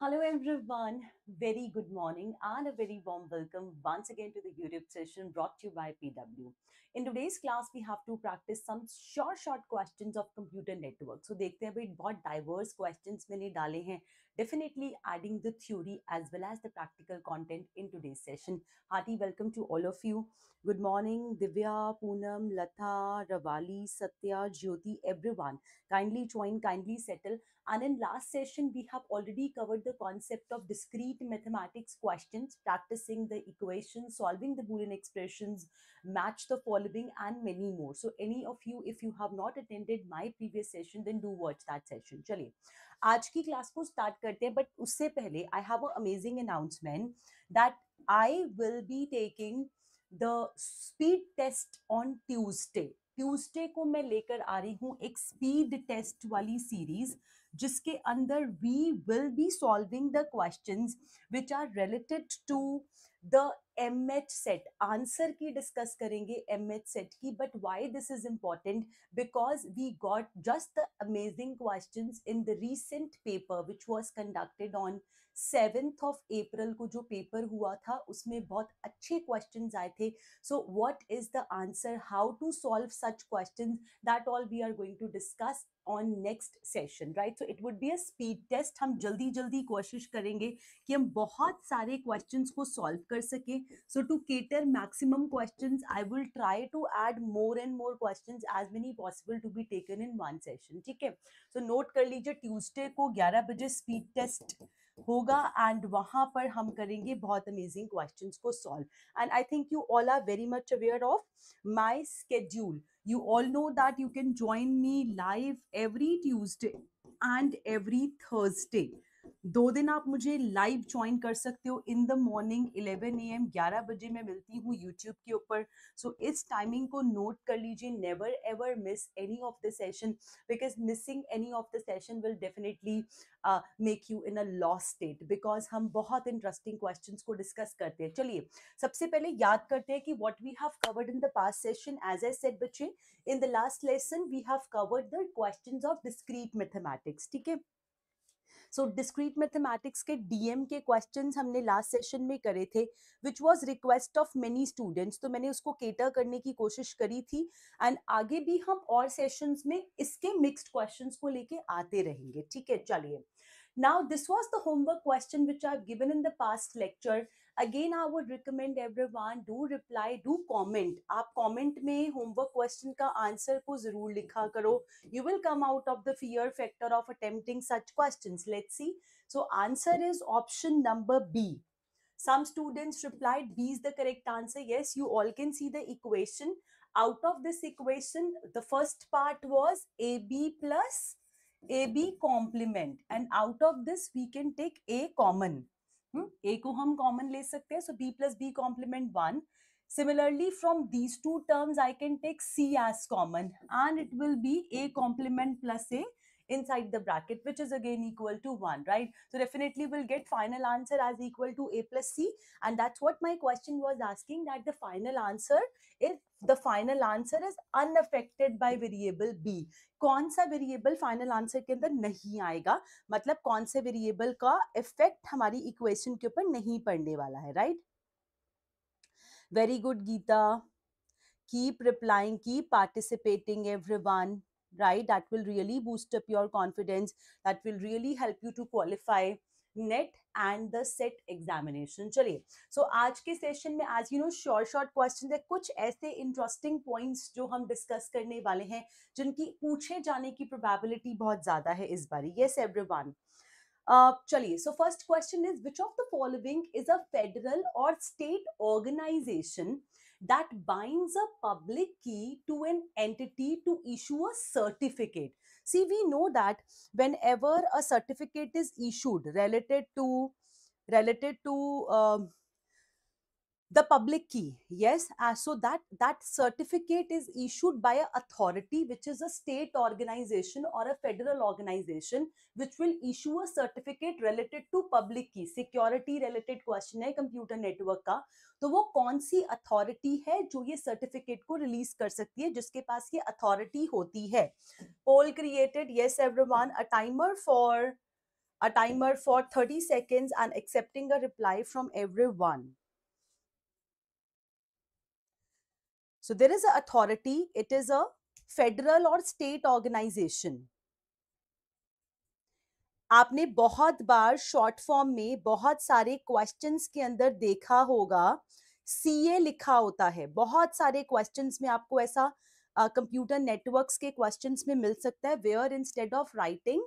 Hello everyone, very good morning and a very warm welcome once again to the YouTube session brought to you by PW. In today's class, we have to practice some short short questions of computer network. So देखते हैं भाई बहुत diverse questions मैंने डाले definitely adding the theory as well as the practical content in today's session. Hearty welcome to all of you. Good morning, Divya, Poonam, Latha, Ravali, Satya, Jyoti, everyone. Kindly join, kindly settle. And in last session, we have already covered the concept of discrete mathematics questions, practicing the equations, solving the Boolean expressions, match the following, and many more. So any of you, if you have not attended my previous session, then do watch that session. Chaliye. आज की class को start करते हैं but उससे पहले I have amazing announcement that I will be taking the speed test on Tuesday Tuesday को मैं लेकर आ रही हूँ एक स्पीड टेस्ट वाली सीरीज जिसके अंदर we will be solving the question which are related to the M H SET answer की डिस्कस करेंगे एम एच सेट की but why this is important because we got just the amazing question in the recent paper which was conducted on seventh of April को जो paper हुआ था उसमें बहुत अच्छे क्वेश्चन आए थे so what is the answer how to solve such question that all we are going to discuss on next session right so it would be a speed test हम जल्दी जल्दी कोशिश करेंगे कि हम बहुत सारे क्वेश्चन को सॉल्व कर सकें so to cater maximum question I will try to add more and more question as many possible to be taken in one session ठीक है सो नोट कर लीजिए ट्यूजडे को ग्यारह बजे स्पीड टेस्ट होगा एंड वहाँ पर हम करेंगे बहुत अमेजिंग क्वेश्चंस को solve and I think you all are very much aware of my schedule You all know that you can join me live every Tuesday and every Thursday दो दिन आप मुझे लाइव ज्वाइन कर सकते हो in the morning 11 A M ग्यारह बजे मैं मिलती हूँ यूट्यूब के ऊपर सो so, इस टाइमिंग को नोट कर लीजिए never ever miss any of the session because missing any of the session will definitely make you in a loss state because हम बहुत इंटरेस्टिंग क्वेश्चन को डिस्कस करते हैं चलिए सबसे पहले याद करते हैं कि what we have covered in the past session as a set बच्चे in the last lesson we have covered the question of discrete mathematics ठीक है सो डिस्क्रीट मैथमेटिक्स के डीएम के क्वेश्चंस हमने लास्ट सेशन में करे थे which was request of many students तो मैंने उसको केटर करने की कोशिश करी थी एंड आगे भी हम और सेशंस में इसके मिक्सड क्वेश्चन को लेके आते रहेंगे ठीक है चलिए Now, this was the homework question which I've given in the past lecture again I would recommend everyone do reply do comment आप कमेंट में होमवर्क क्वेश्चन का आंसर को जरूर लिखा करो you will come out of the fear factor of attempting such questions let's see so answer is option number b some students replied b is the correct answer yes you all can see the equation out of this equation the first part was ab plus ab complement and out of this we can take a common A को हम common ले सकते हैं so B plus B complement one similarly from these two terms i can take c as common and it will be a complement plus a inside the bracket, which is again equal to 1, right? So definitely we'll get final answer as equal to A plus C. And that's what my question was asking that the final answer is the final answer is unaffected by variable b. कौन सा variable final answer के अंदर नहीं आएगा मतलब कौन से variable का इफेक्ट हमारी इक्वेशन के ऊपर नहीं पड़ने वाला है right very good Geeta keep replying keep participating everyone right that will really boost up your confidence that will really help you to qualify NET and the SET examination चलिए so आज के सेशन में आज you know short short question है कुछ ऐसे interesting points जो हम डिस्कस करने वाले हैं जिनकी पूछे जाने की प्रोबेबिलिटी बहुत ज्यादा है इस बार येस एवरीवन चलिए so first question is which of the following is a federal or state organization that binds a public key to an entity to issue a certificate. See, we know that whenever a certificate is issued related to related to um, the public key yes uh, so that that certificate is issued by an authority which is a state organization or a federal organization which will issue a certificate related to public key security related question है computer network का तो वो कौन सी authority है जो ये certificate को release कर सकती है जिसके पास ये authority होती है poll created yes everyone a timer for a timer for 30 seconds and accepting a reply from everyone So there is a authority, it is a federal or state organization आपने बहुत बार short form में बहुत सारे questions के अंदर देखा होगा CA लिखा होता है बहुत सारे क्वेश्चंस में आपको ऐसा कंप्यूटर uh, नेटवर्क्स के क्वेश्चंस में मिल सकता है where instead of writing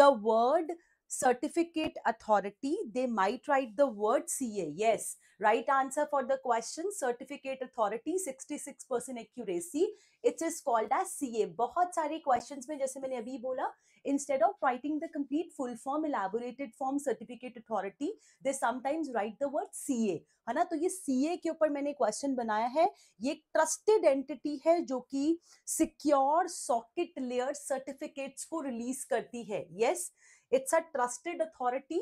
the word certificate authority they might write the word ca yes right answer for the question certificate authority 66% accuracy it is called as ca bahut sare questions mein jaise maine abhi bola instead of writing the complete full form elaborated form certificate authority they sometimes write the word ca hai na to ye ca ke upar maine question banaya hai ye ek trusted entity hai jo ki secure socket layer certificates ko release karti hai yes It's a trusted authority.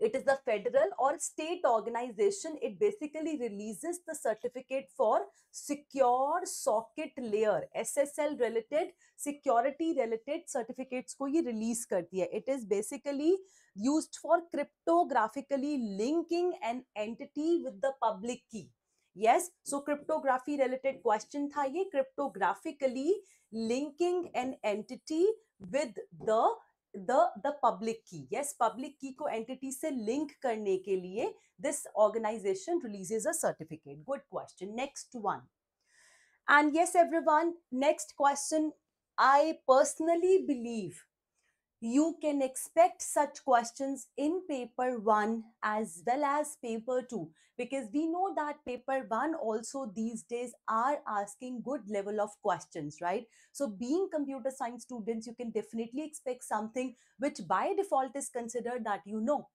It is the federal or state organization. It basically releases the certificate for secure socket layer SSL related security related certificates को ये release करती है. It is basically used for cryptographically linking an entity with the public key. yes so cryptography related question tha ye cryptographically linking an entity with the the the public key yes public key को entity से link करने के लिए this organization releases a certificate good question next one and yes everyone next question I personally believe You can expect such questions in paper 1 as well as paper 2 because we know that paper 1 also these days are asking good level of questions, right? So being computer science students, you can definitely expect something which by default is considered that you know.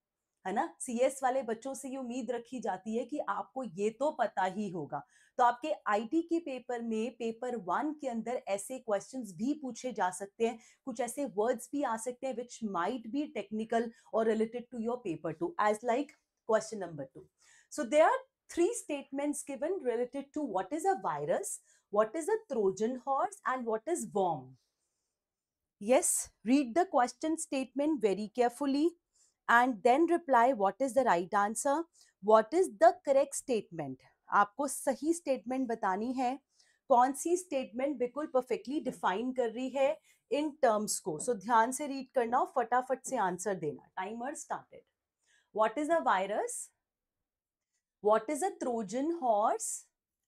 है ना CS वाले बच्चों से ये उम्मीद रखी जाती है कि आपको ये तो पता ही होगा तो आपके आईटी के पेपर में पेपर वन के अंदर ऐसे क्वेश्चंस भी पूछे जा सकते हैं कुछ ऐसे वर्ड्स भी आ सकते हैं which might be technical or related to your paper two as like question number two so they are three statements given related to what is a virus what is a Trojan horse and what is worm yes read the question statement very carefully and then reply what is the right answer what is the correct statement आपको सही statement बतानी है कौन सी statement बिल्कुल perfectly define कर रही है इन टर्म्स को सो so, ध्यान से रीड करना और फटाफट से आंसर देना timer started what is a virus what is a Trojan horse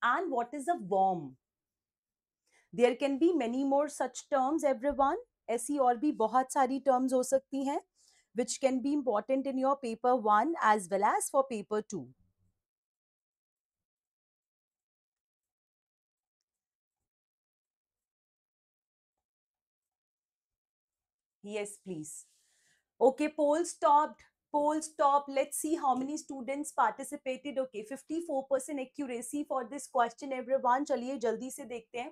and what is a worm there can be many more such terms everyone ऐसी और भी बहुत सारी टर्म्स हो सकती हैं which can be important in your paper 1 as well as for paper 2. Yes, please. Okay, poll stopped. Poll stopped. Let's see how many students participated. Okay, 54% accuracy for this question, everyone. चलिए जल्दी से देखते हैं.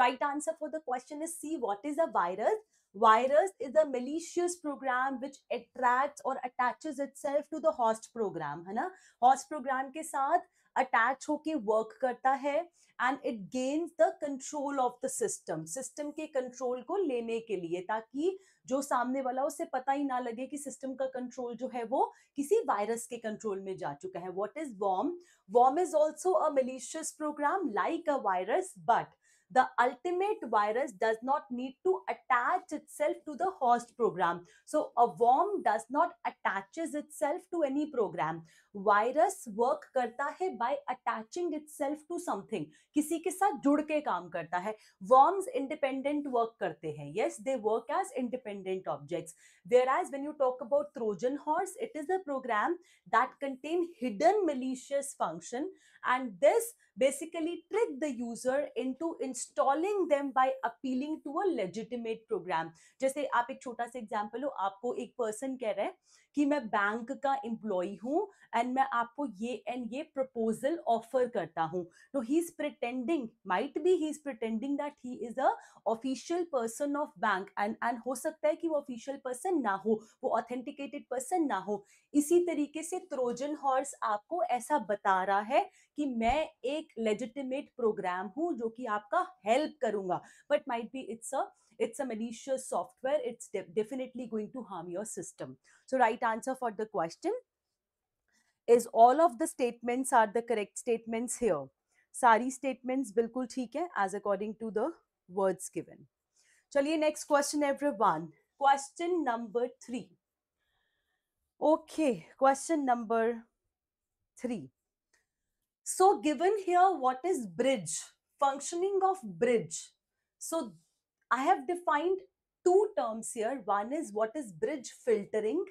Right answer for the question is C. What is a virus? Virus is a malicious program which attracts or attaches itself to the host program, hai na Host program के साथ attach होके work करता है and it gains the control of the system system के control को लेने के लिए ताकि जो सामने वाला उसे पता ही ना लगे कि सिस्टम का कंट्रोल जो है वो किसी वायरस के कंट्रोल में जा चुका है what is worm worm is also a malicious program like a virus but the ultimate virus does not need to attach itself to the host program. So a worm does not attaches itself to any program. Virus work करता है by attaching itself to something. किसी के साथ जुड़ के काम करता है. Worms independent work करते हैं. Yes, they work as independent objects. Whereas when you talk about Trojan horse, it is a program that contain hidden malicious function and this basically trick the user into installing them by appealing to a legitimate program जैसे आप एक छोटा सा example हो आपको एक person कह रहा है कि मैं बैंक का एम्प्लॉय हूँ एंड मैं आपको ये एंड ये प्रपोजल ऑफर करता हूँ तो he is pretending might be he is pretending that he is a official person of bank and and हो सकता है कि वो ऑफिशियल पर्सन ना हो वो ऑथेंटिकेटेड पर्सन ना हो इसी तरीके से त्रोजन हॉर्स आपको ऐसा बता रहा है कि मैं एक लेजिटिमेट प्रोग्राम हूँ जो कि आपका हेल्प करूंगा but might be it's a it's a malicious software, it's de definitely going to harm your system. So right answer for the question is all of the statements are the correct statements here. Sari statements bilkul ठीक as according to the words given. Chaliye next question everyone. Question number three. Okay, question number three. So given here what is bridge? Functioning of bridge. So I have defined two terms here. One is what is bridge filtering.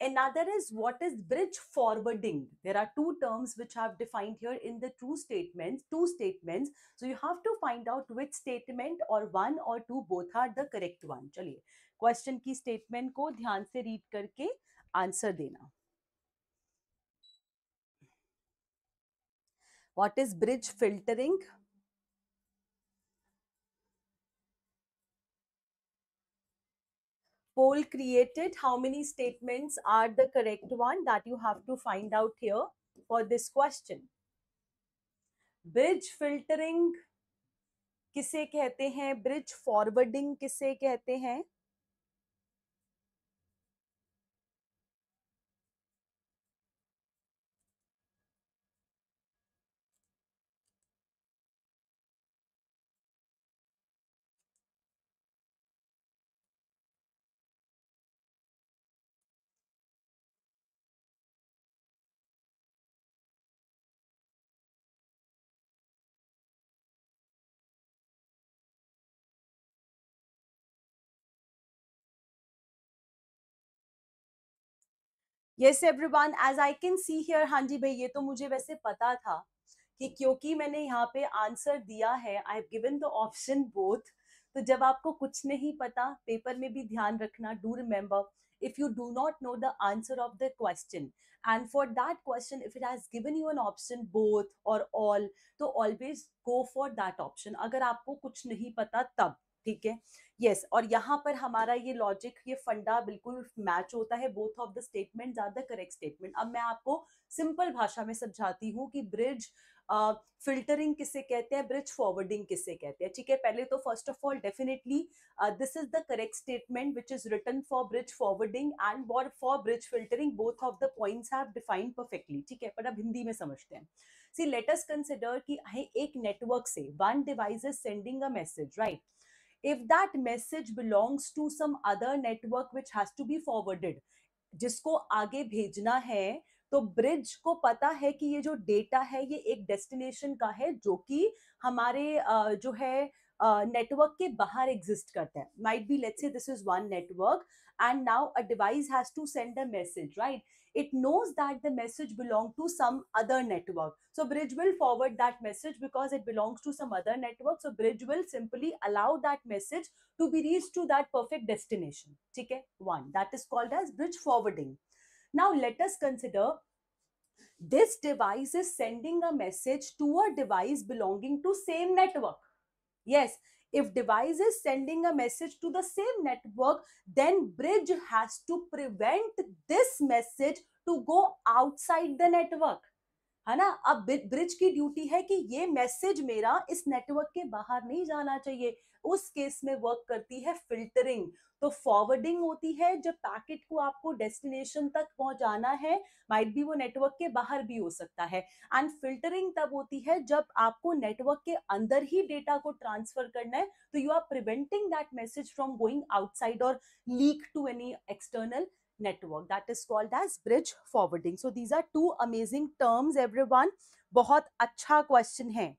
Another is what is bridge forwarding. There are two terms which I have defined here in the two statements, two statements. So you have to find out which statement or one or two both are the correct one. चलिए question की statement को ध्यान से read करके answer देना What is bridge filtering? poll created, how many statements are the correct one that you have to find out here for this question. Bridge filtering किसे कहते हैं ब्रिज फॉरवर्डिंग किसे कहते हैं yes everyone as I can see here हाँ जी भाई ये तो मुझे वैसे पता था कि क्योंकि मैंने यहाँ पे आंसर दिया है I have given the option both तो जब आपको कुछ नहीं पता पेपर में भी ध्यान रखना do remember if you do not know the answer of the question and for that question if it has given you an option both or all तो always go for that option अगर आपको कुछ नहीं पता तब ठीक है yes yes, और यहाँ पर हमारा ये लॉजिक ये फंडा बिल्कुल मैच होता है बोथ ऑफ द स्टेटमेंट ज्यादा करेक्ट स्टेटमेंट अब मैं आपको सिंपल भाषा में समझाती हूँ कि ब्रिज फिल्टरिंग uh, किसे कहते हैं ब्रिज फॉरवर्डिंग किसे कहते हैं ठीक है पहले तो first of all definitely this is the correct statement which is written for bridge forwarding and bore for bridge filtering both of the points have defined perfectly ठीक है पर अब हिंदी में समझते हैं सी लेटस कंसिडर की एक नेटवर्क से one device is sending a message right if that message belongs to some other network which has to be forwarded जिसको आगे भेजना है तो ब्रिज को पता है कि ये जो डेटा है ये एक डेस्टिनेशन का है जो कि हमारे जो है नेटवर्क के बाहर एग्जिस्ट करता है might be let's say this is one network and now a device has to send a message right it knows that the message belongs to some other network. So Bridge will forward that message because it belongs to some other network. So Bridge will simply allow that message to be reached to that perfect destination. Okay, one that is called as bridge forwarding. Now let us consider this device is sending a message to a device belonging to same network. Yes, If device is sending a message to the same network, then bridge has to prevent this message to go outside the network. है ना अब bridge की duty है कि ये message मेरा इस network के बाहर नहीं जाना चाहिए उस केस में वर्क करती है फिल्टरिंग तो फॉरवर्डिंग होती है जब पैकेट को आपको डेस्टिनेशन तक पहुंचाना है माइट बी वो नेटवर्क के बाहर भी हो सकता है एंड फिल्टरिंग तब होती है जब आपको नेटवर्क के अंदर ही डेटा को ट्रांसफर करना है तो you are preventing that message from going outside or leak to any external network that is called as bridge forwarding so these are two amazing terms every बहुत अच्छा क्वेश्चन है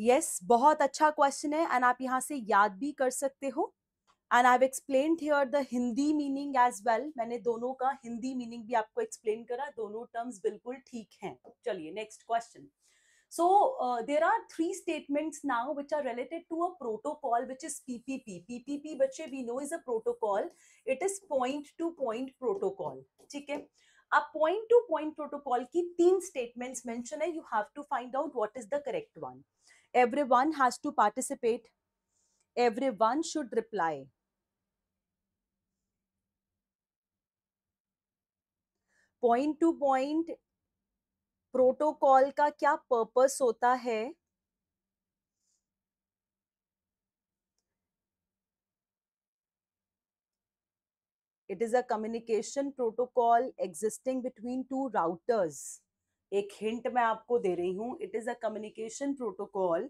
yes बहुत अच्छा question है and आप यहाँ से याद भी कर सकते हो and I've explain here the Hindi meaning as well मैंने दोनों का हिंदी मीनिंग भी आपको एक्सप्लेन करा दोनों टर्म्स बिल्कुल ठीक हैं चलिए next question so there are three statements now which are related to a protocol which is PPP PPP बच्चे we know is a protocol it is point to point protocol ठीक है अब पॉइंट टू पॉइंट प्रोटोकॉल की तीन statement mention है you have to find out what is the correct one everyone has to participate everyone should reply point to point protocol का क्या purpose होता है it is a communication protocol existing between two routers एक hint मैं आपको दे रही हूं it is a communication protocol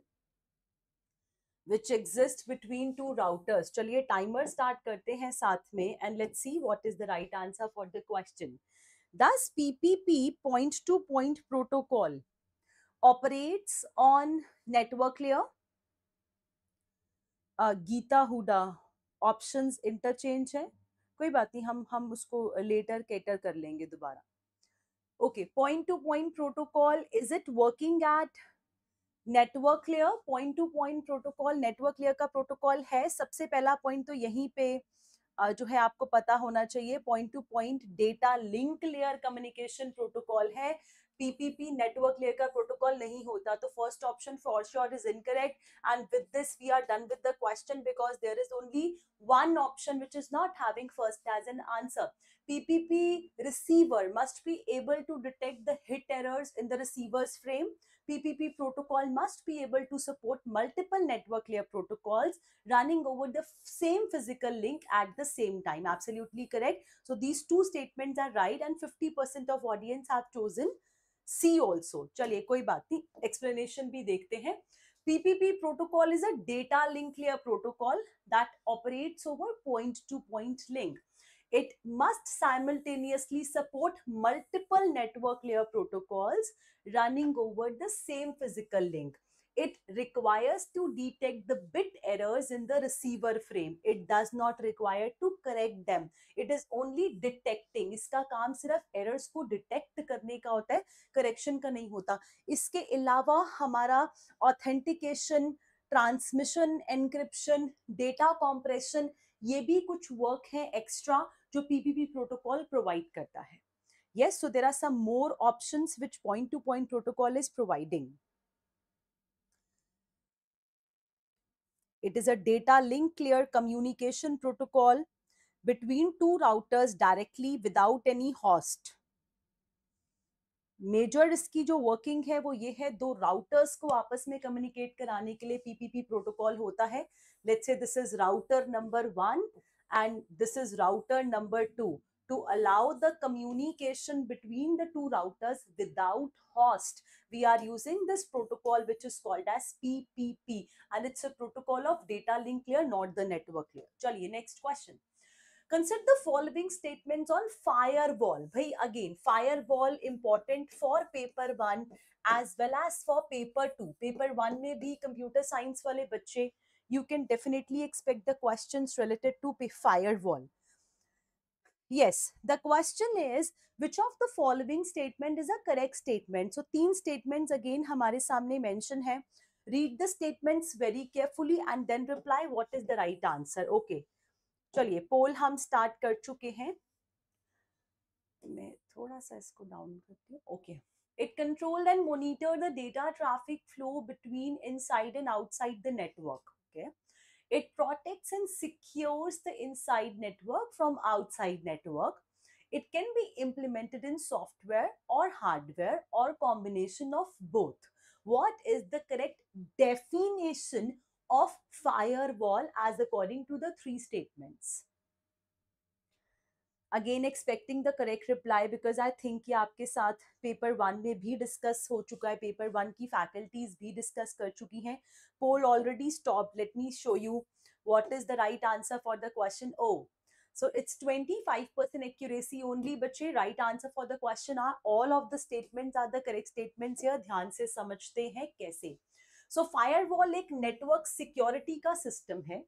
which exist between two routers चलिए टाइमर स्टार्ट करते हैं साथ में and let's see what is the right answer for the question does PPP point to point protocol operates on network layer Geeta Hooda options interchange है कोई बात नहीं हम हम उसको लेटर कैटर कर लेंगे दोबारा okay point to point protocol is it working at network layer point to point protocol network layer ka protocol hai sabse pehla point to yahi pe uh, जो है आपको पता होना चाहिए point to point data link layer communication protocol है PPP network layer protocol nahi hota. So first option for sure is incorrect. And with this, we are done with the question because there is only one option which is not having first as an answer. PPP receiver must be able to detect the hit errors in the receiver's frame. PPP protocol must be able to support multiple network layer protocols running over the same physical link at the same time. Absolutely correct. So these two statements are right and 50% of audience have chosen C also चलिए कोई बात नहीं explanation भी देखते हैं PPP protocol is a data link layer protocol that operates over point-to-point -point link. It must simultaneously support multiple network layer protocols running over the same physical link. it requires to detect the bit errors in the receiver frame. It does not require to correct them. It is only detecting. iska kaam sirf errors ko detect karne ka hota hai correction ka nahi hota iske ilawa hamara authentication transmission encryption data compression ये भी कुछ work है extra जो PPP protocol provide करता है yes so there are some more options which point to point protocol is providing It is a data link clear communication protocol between two routers directly without any host. Major इसकी जो working है वो ये है दो routers को आपस में कम्युनिकेट कराने के लिए पीपीपी प्रोटोकॉल होता है let's say this is router number one and this is router number two to allow the communication between the two routers without host. We are using this protocol which is called as PPP and it's a protocol of data link layer, not the network layer. Chaliye, next question. Consider the following statements on firewall. Bhai, again, firewall important for paper 1 as well as for paper 2. Paper 1 may be computer science wale bache. You can definitely expect the questions related to firewall. Yes, the question is which of the following statement is a correct statement? So, तीन statements again हमारे सामने mention है. Read the statements very carefully and then reply what is the right answer. Okay. चलिए poll हम start कर चुके हैं मैं थोड़ा सा इसको down करती हूँ okay it control and monitor the data traffic flow between inside and outside the network okay It protects and secures the inside network from outside network. It can be implemented in software or hardware or combination of both. What is the correct definition of firewall as according to the three statements? Again expecting the correct reply because I think कि आपके साथ paper one में भी discuss हो चुका है paper one की faculties भी डिस्कस कर चुकी हैं poll already stop let me show you what is the right answer for the question oh so it's twenty five percent accuracy only बच्चे right answer for the question are all of the statement are the correct statement यह ध्यान से समझते हैं कैसे so firewall एक network security का system है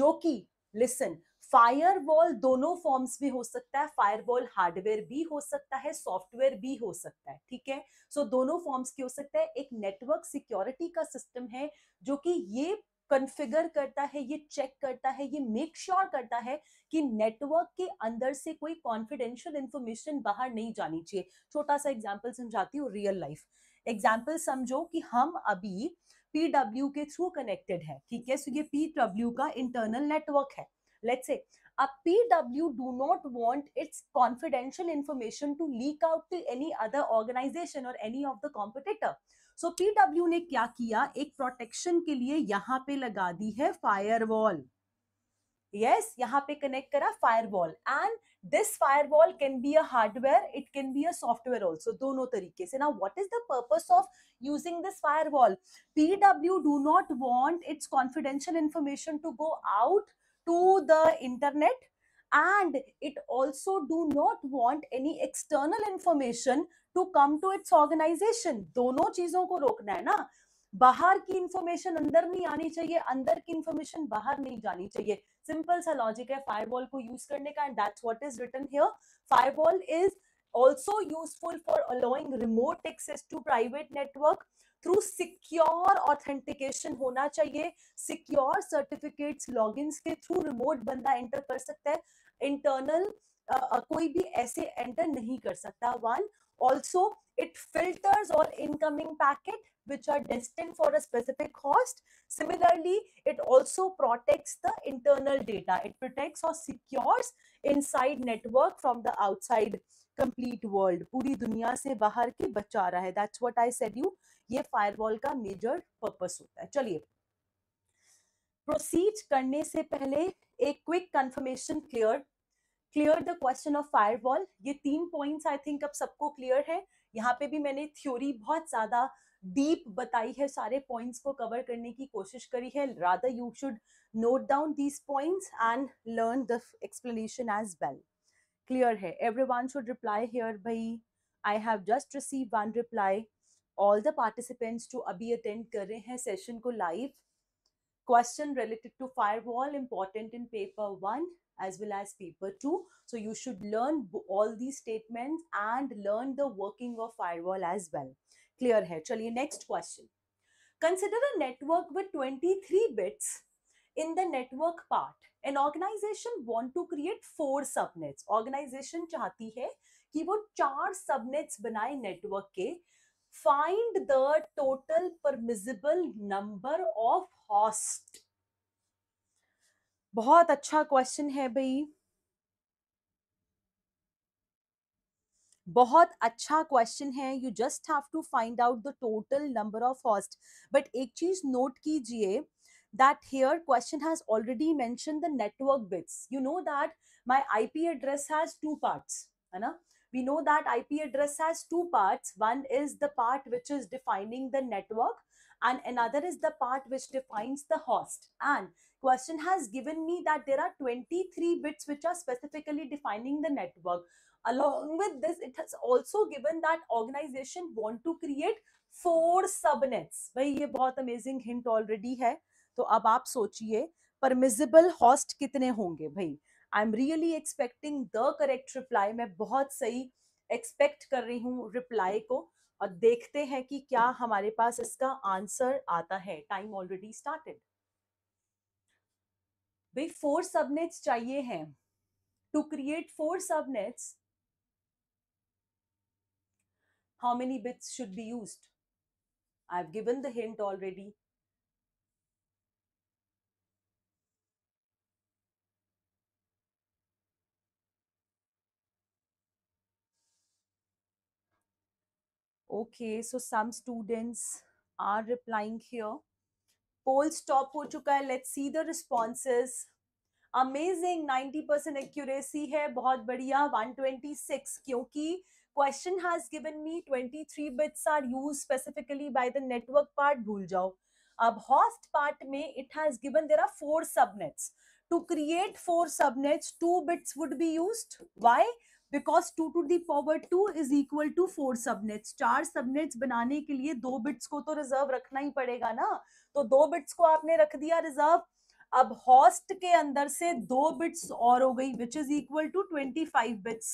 जो कि लिसन फायरवॉल दोनों फॉर्म्स में हो सकता है फायरवॉल हार्डवेयर भी हो सकता है सॉफ्टवेयर भी हो सकता है ठीक है सो so, दोनों फॉर्म्स की हो सकता है एक नेटवर्क सिक्योरिटी का सिस्टम है जो कि ये कन्फिगर करता है ये चेक करता है ये मेक श्योर sure करता है कि नेटवर्क के अंदर से कोई कॉन्फिडेंशियल इंफॉर्मेशन बाहर नहीं जानी चाहिए छोटा सा एग्जाम्पल समझाती हूँ रियल लाइफ एग्जाम्पल समझो कि हम अभी पीडब्ल्यू के थ्रू कनेक्टेड है ठीक है सो ये पीडब्ल्यू का इंटरनल नेटवर्क है let's say a PW do not want its confidential information to leak out to any other organization or any of the competitor. So PW ने क्या किया एक प्रोटेक्शन के लिए यहाँ पे लगा दी है फायरवॉल यस yes, यहाँ पे कनेक्ट करा firewall and this firewall can be a hardware it can be a software also दोनों तरीके से ना what is the purpose of using this firewall PW do not want its confidential information to go out to the internet and it also do not want any external information to come to its organization dono cheezon ko rokna hai na bahar ki information andar nahi aani chahiye andar ki information bahar nahi जानी chahiye simple sa logic hai firewall ko use karne ka and that's what is written here firewall is also useful for allowing remote access to private network through secure authentication होना चाहिए secure certificates इन के through remote बंदा enter कर सकता है internal uh, कोई भी ऐसे एंटर नहीं कर सकता one also it filters all incoming packet which are destined for a specific host similarly it also protect the internal data it protect or secures inside network from the outside complete world पूरी दुनिया से बाहर के बचा रहा है that's what I said you ये firewall का मेजर पर्पस होता है चलिए प्रोसीड करने से पहले एक quick confirmation clear clear the question of firewall ये तीन पॉइंट्स आई थिंक अब सबको क्लियर है यहाँ पे भी मैंने थ्योरी बहुत ज्यादा डीप बताई है सारे पॉइंट्स को कवर करने की कोशिश करी है Radha you should note down these points and learn the explanation as well clear है every one should reply here भाई I have just receive one reply all the participants जो अभी अटेंड कर रहे हैं सेशन को live question related to firewall important in paper one as well as paper two so you should learn all the statement and learn the working of fire wall as well clear है चलिए next question consider a network with twenty three bits in the network part an organization want to create four subnets organization चाहती है कि वो चार subnets बनाए network के find the total permissible number of host बहुत अच्छा क्वेश्चन है भाई बहुत अच्छा क्वेश्चन है you just have to find out the total number of host but एक चीज नोट कीजिए that here question has already mention the network bits you know that my IP address has two parts है ना We know that IP address has two parts. One is the part which is defining the network and another is the part which defines the host. And question has given me that there are 23 bits which are specifically defining the network. Along with this, it has also given that organization want to create four subnets. भाई ये बहुत amazing hint already है. तो अब आप सोचिए permissible host कितने होंगे भाई I am really expecting the correct reply मैं बहुत सही एक्सपेक्ट कर रही हूँ रिप्लाई को और देखते हैं कि क्या हमारे पास इसका आंसर आता है टाइम ऑलरेडी स्टार्टेड भाई फोर सबनेट्स चाहिए हैं to create four subnets many bits should be be I have given the hint already okay so some students are replying here poll stop ho chuka hai let's see the responses amazing 90 percent accuracy है बहुत बढ़िया 126 क्योंकि question has given me 23 bits are use specifically by the network part भूल जाओ अब host part में it has given there are four subnets to create four subnets two bits would be used why because two to the power two is equal to four subnets चार subnets बनाने के लिए दो bits को तो reserve रखना ही पड़ेगा ना तो दो बिट्स को आपने रख दिया रिजर्व अब हॉस्ट के अंदर से दो बिट्स और हो गई which is equal to twenty five bits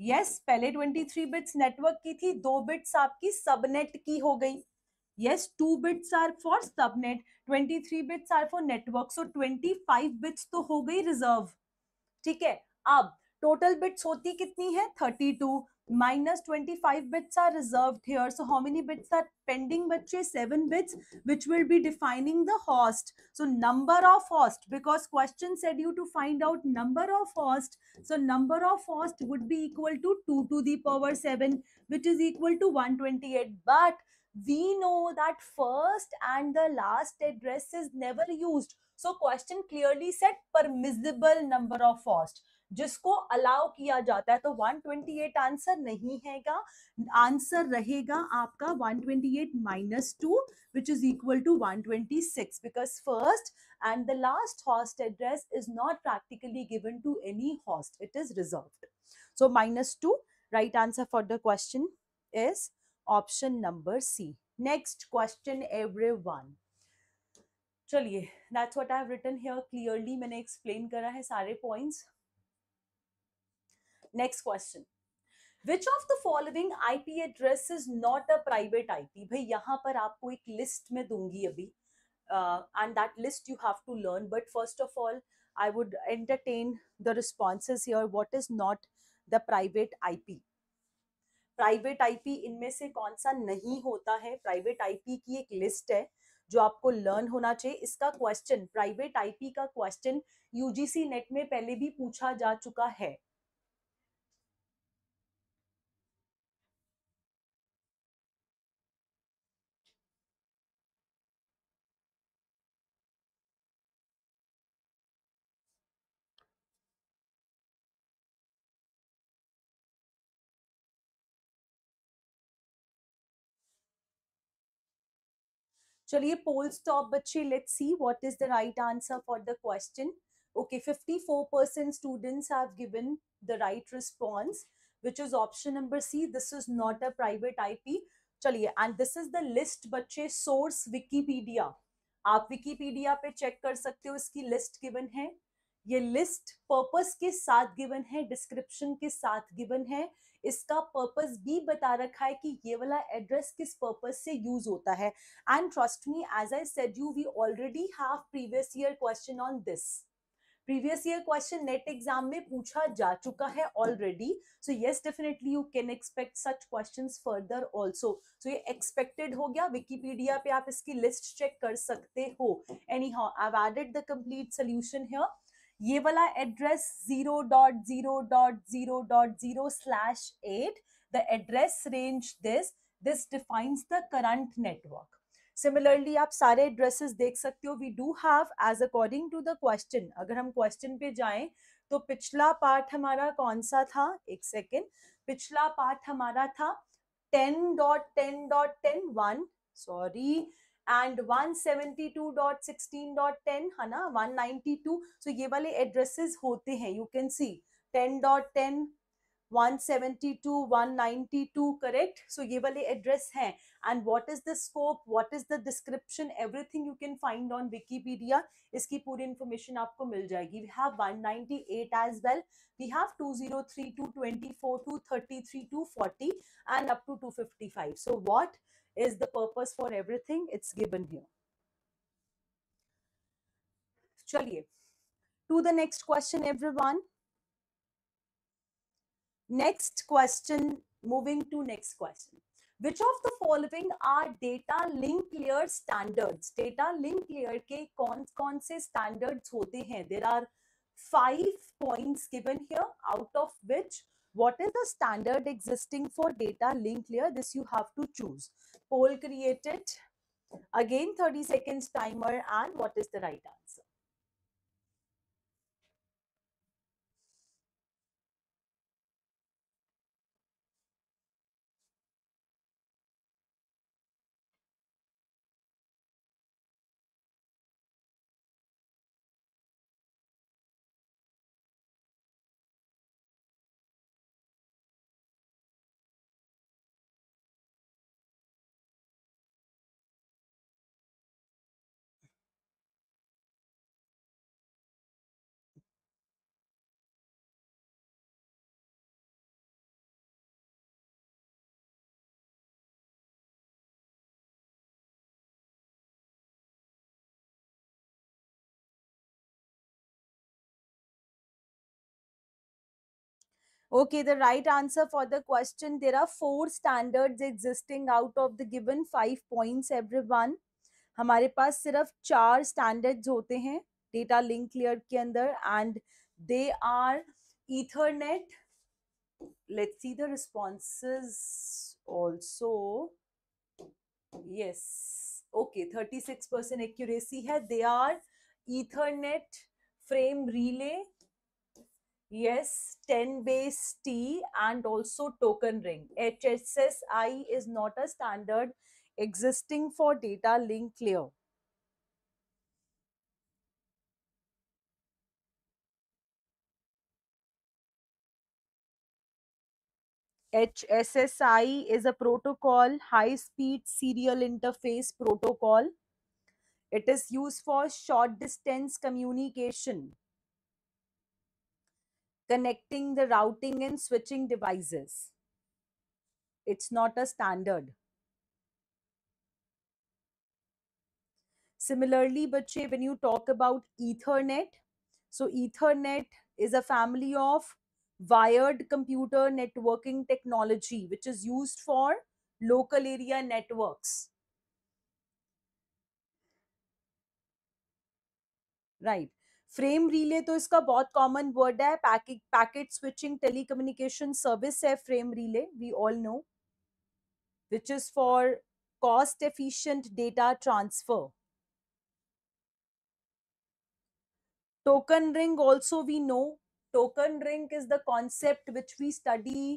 yes पहले ट्वेंटी थ्री बिट्स नेटवर्क की थी दो बिट्स आपकी सबनेट की हो गई yes two bits are for subnet 23 bits are for network so 25 bits तो हो गई रिजर्व ठीक है अब टोटल बिट्स होती कितनी है 32 two minus twenty bits are reserved here so how many bits are pending बच्चे seven bits which will be defining the host so number of host because question said you to find out number of host so number of host would be equal to two to the power seven which is equal to one twenty eight but we know that first and the last address is never use so question clearly set permissible number of host जिसको allow किया जाता है तो 128 answer नहीं हैगा answer रहेगा आपका 128 twenty eight minus two which is equal to one twenty six because first and the last host address is not practically given to any host it is reserve so minus 2 right answer for the question is option number c next question everyone चलिए that's what I have written here clearly मैंने explain करा है सारे points next question which of the following IP address is not a private IP भाई यहाँ पर आपको एक लिस्ट में दूंगी अभी and that list you have to learn but first of all I would entertain the responses here what is not the private IP private IP इनमें से कौन सा नहीं होता है प्राइवेट आईपी की एक लिस्ट है जो आपको लर्न होना चाहिए इसका क्वेश्चन प्राइवेट आईपी का क्वेश्चन यूजीसी नेट में पहले भी पूछा जा चुका है चलिए पोल स्टॉप बच्चे let's see what is the right answer for the question okay 54 percent students have given the right response which is option number C this is not a private IP चलिए and this is the list बच्चे source Wikipedia आप Wikipedia पे check कर सकते हो इसकी list given है ये लिस्ट पर्पस के साथ गिवन है डिस्क्रिप्शन के साथ गिवन है इसका पर्पस भी बता रखा है कि ये वाला एड्रेस किस पर्पस से यूज होता है and trust me as I said you we already have previous year question on this previous year question NET exam में पूछा जा चुका है already so yes definitely you can expect such question further also so ये expected हो गया Wikipedia पे आप इसकी लिस्ट चेक कर सकते हो anyhow I added the complete solution है ये वाला address zero dot zero dot zero dot zero slash eight the address range this this defines the current network similarly आप सारे एड्रेसेस देख सकते हो we do have as according to the question अगर हम क्वेश्चन पे जाएं तो पिछला पार्ट हमारा कौन सा था एक सेकेंड पिछला पार्ट हमारा था ten dot ten dot ten one sorry and 172.16.10 है ना 192 सो so ये वाले एड्रेसेस होते हैं you can see 10.10 172 192 correct so ये वाले एड्रेस हैं and what is the scope what is the description everything you can find on Wikipedia इसकी पूरी इंफॉर्मेशन आपको मिल जाएगी we have 198 as well we have 2032 24 to 33 to 40 and up to 255 so what is the purpose for everything. It's given here. Chaliye. To the next question, everyone. Next question, moving to next question. Which of the following are data link layer standards? Data link layer ke कौन कौन से standards hote hain? There are five points given here, out of which what is the standard existing for data link layer? This you have to choose. Poll created, again 30 seconds timer and what is the right answer? Okay, the right answer for the question, there are four standards existing out of the given five points everyone. हमारे पास सिर्फ चार standards होते हैं data link layer के अंदर and they are Ethernet let's see the responses also yes okay 36% accuracy hai they are ethernet frame relay Yes, 10 base T and also token ring. HSSI is not a standard existing for data link layer. HSSI is a protocol, high speed serial interface protocol. It is used for short distance communication connecting the routing and switching devices. It's not a standard. Similarly, Bache, when you talk about Ethernet, so Ethernet is a family of wired computer networking technology, which is used for local area networks. Right. Frame relay तो इसका बहुत common word है packet switching telecommunication service है frame relay we all know which is for cost efficient data transfer token ring also we know token ring is the concept which we study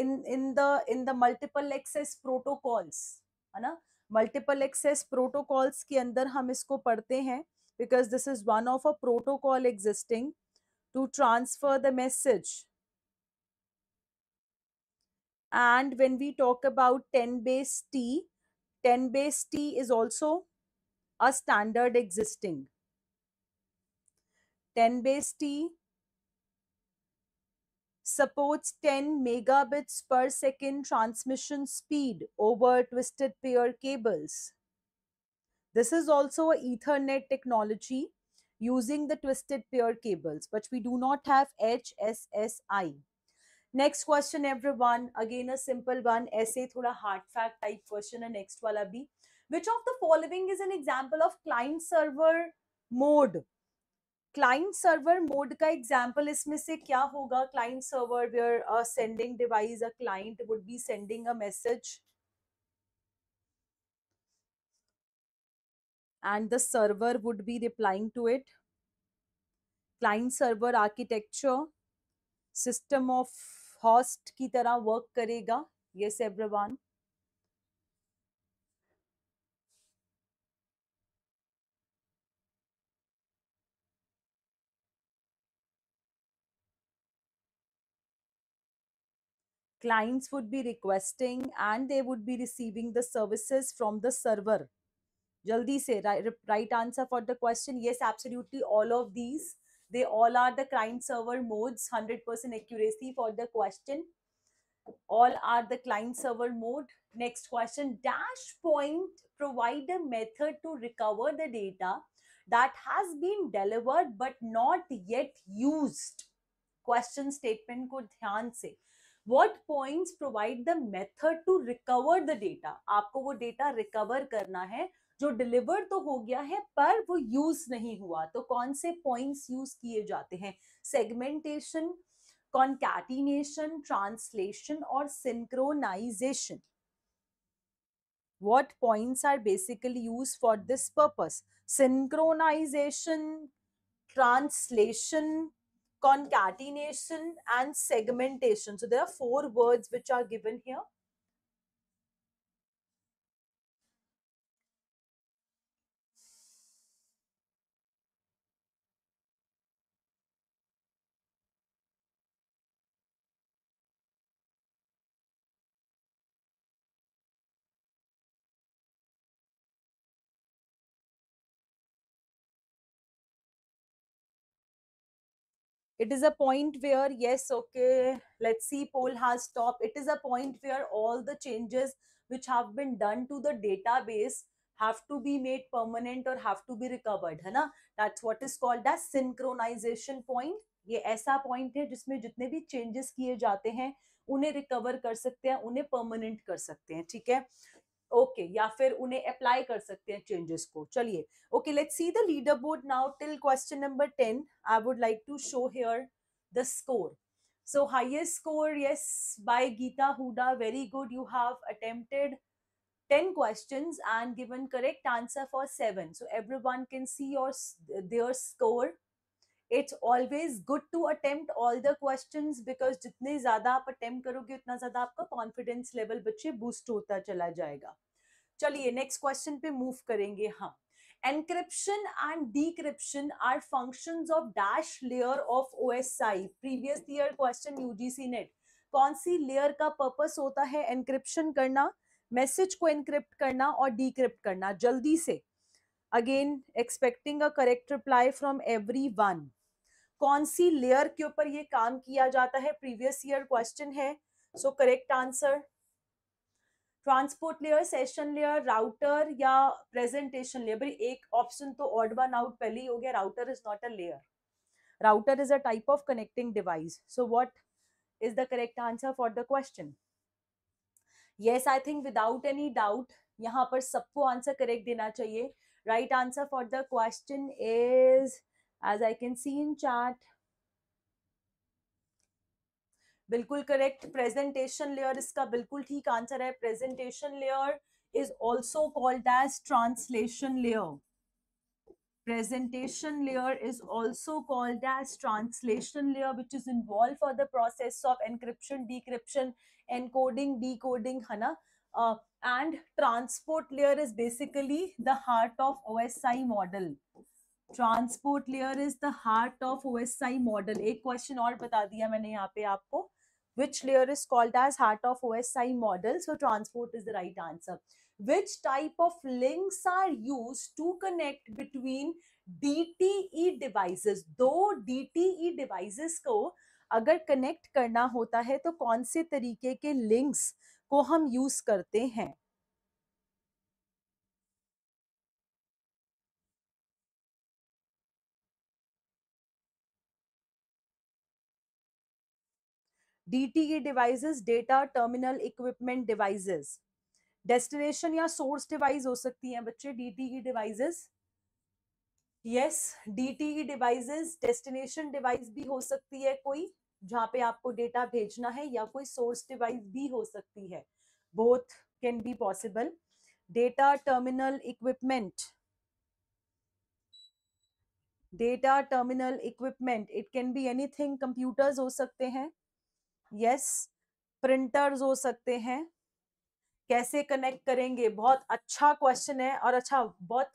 in in the in the multiple access protocols है ना multiple access protocols के अंदर हम इसको पढ़ते हैं because this is one of a protocol existing to transfer the message. And when we talk about 10 base T, 10 base T is also a standard existing. 10 base T supports 10 megabits per second transmission speed over twisted pair cables. This is also a Ethernet technology using the twisted pair cables, but we do not have HSSI. Next question, everyone. Again, a simple one. Essay, thoda hard fact type question. And next wala bhi. Which of the following is an example of client server mode? Client server mode ka example is se kya hoga? Client server where a uh, sending device, a client would be sending a message. and the server would be replying to it. Client server architecture system of host ki tarah work karega. Yes, everyone. clients would be requesting and they would be receiving the services from the server. जल्दी से right answer for the question yes absolutely all of these they all are the client server modes 100% accuracy for the question all are the client server mode next question dash point provide a method to recover the data that has been delivered but not yet used question statement ko dhyan se what points provide the method to recover the data aapko wo data recover karna hai जो deliver तो हो गया है पर वो use नहीं हुआ तो कौन से पॉइंट्स यूज किए जाते हैं सेगमेंटेशन कॉन्टिनेशन ट्रांसलेशन और synchronisation what points are basically use for this purpose synchronisation translation concatenation and segmentation so there are four words which are given here it is a point where yes okay let's see poll has stopped it is a point where all the changes which have been done to the database have to be made permanent or have to be recovered hai na that's what is called as synchronization point ye aisa point hai jisme jitne bhi changes kiye jate hain उन्हें recover कर सकते हैं उन्हें permanent कर सकते हैं ठीक है ओके okay, या फिर उन्हें अप्लाई कर सकते हैं चेंजेस को चलिए okay let's see the leader board now till question number ten I would like to show here the score so highest score yes by Geeta Hooda very good you have attempted question and given correct answer for seven so every one can see your their score it's always good to attempt all the questions because जितने ज्यादा आप attempt करोगे उतना ज्यादा आपका confidence level बच्चे boost होता चला जाएगा चलिए नेक्स्ट क्वेश्चन पे मूव करेंगे हम हाँ। encryption and decryption are functions of dash layer of OSI previous year question UGC net कौन सी लेयर का पर्पस होता है एनक्रिप्शन करना मैसेज को एनक्रिप्ट करना और डीक्रिप्ट करना जल्दी से again expecting a correct reply from every one कौन सी लेयर के ऊपर ये काम किया जाता है प्रीवियस ईयर क्वेश्चन है so correct answer transport layer session layer router या प्रेजेंटेशन लेयर भाई एक ऑप्शन तो ऑड वन आउट पहले ही हो गया router is not a layer router is a type of connecting device so what is the correct answer for the question yes I think without any doubt यहाँ पर सबको answer correct देना चाहिए right answer for the question is as I can see in chart, Bilkul correct. Presentation layer is called as translation layer. Presentation layer is also called as translation layer, which is involved for the process of encryption, decryption, encoding, decoding, hana. Uh, and transport layer is basically the heart of OSI model. Transport layer is the heart of O S I model एक question और बता दिया मैंने यहाँ पे आपको which layer is called as heart of O S I model so transport is the right answer which type of links are use to connect between D T E devices दो D T E devices को अगर connect करना होता है तो कौन से तरीके के लिंक्स को हम यूज करते हैं DTA devices data terminal equipment devices destination या सोर्स डिवाइस हो सकती है बच्चे DTA devices yes DTA devices destination device भी हो सकती है कोई जहां पे आपको डेटा भेजना है या कोई सोर्स डिवाइस भी हो सकती है both can be possible data terminal equipment data terminal equipment it can be anything computers हो सकते हैं यस प्रिंटर्स हो सकते हैं कैसे कनेक्ट करेंगे बहुत अच्छा क्वेश्चन है और अच्छा बहुत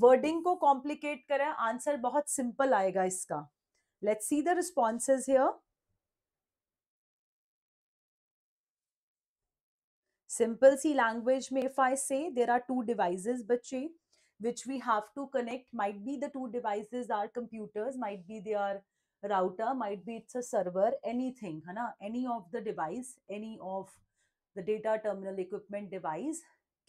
वर्डिंग को कॉम्प्लिकेट करें आंसर बहुत सिंपल आएगा इसका let's see the responses here simple सी लैंग्वेज में if I say there are two devices बच्चे which we have to connect might be the two devices are computers might be they are router might be it's a server anything है ना any of the device any of the data terminal equipment device